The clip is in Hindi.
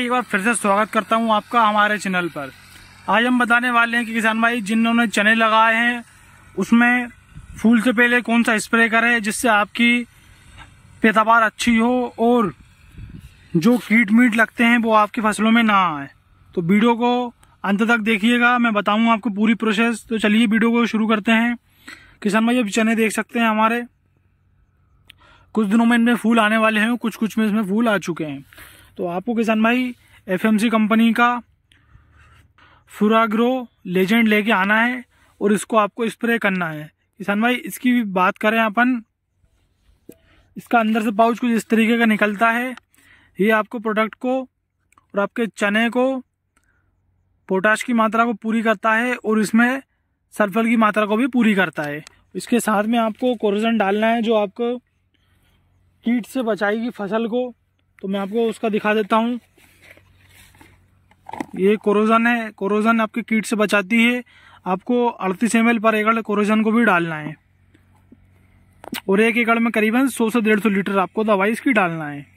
एक बार फिर से स्वागत करता हूं आपका हमारे चैनल पर आज हम बताने वाले हैं कि किसान भाई जिन्होंने चने लगाए हैं उसमें फूल से पहले कौन सा स्प्रे करें जिससे आपकी पैदावार अच्छी हो और जो कीट मीट लगते हैं वो आपकी फसलों में ना आए तो वीडियो को अंत तक देखिएगा मैं बताऊंगा आपको पूरी प्रोसेस तो चलिए वीडियो को शुरू करते हैं किसान भाई अब चने देख सकते हैं हमारे कुछ दिनों में इनमें फूल आने वाले हैं कुछ कुछ में इसमें फूल आ चुके हैं तो आपको किसान भाई एफ कंपनी का फुराग्रो लेजेंड लेके आना है और इसको आपको स्प्रे करना है किसान भाई इसकी भी बात करें अपन इसका अंदर से पाउच कुछ इस तरीके का निकलता है ये आपको प्रोडक्ट को और आपके चने को पोटाश की मात्रा को पूरी करता है और इसमें सल्फर की मात्रा को भी पूरी करता है इसके साथ में आपको कोरोजन डालना है जो आपको कीट से बचाएगी फसल को तो मैं आपको उसका दिखा देता हूँ ये कोरोजन है कोरोजन आपके कीट से बचाती है आपको अड़तीस एम पर एकड़ कोरोजन को भी डालना है और एक एकड़ में करीबन 100 से 150 लीटर आपको दवाई इसकी डालना है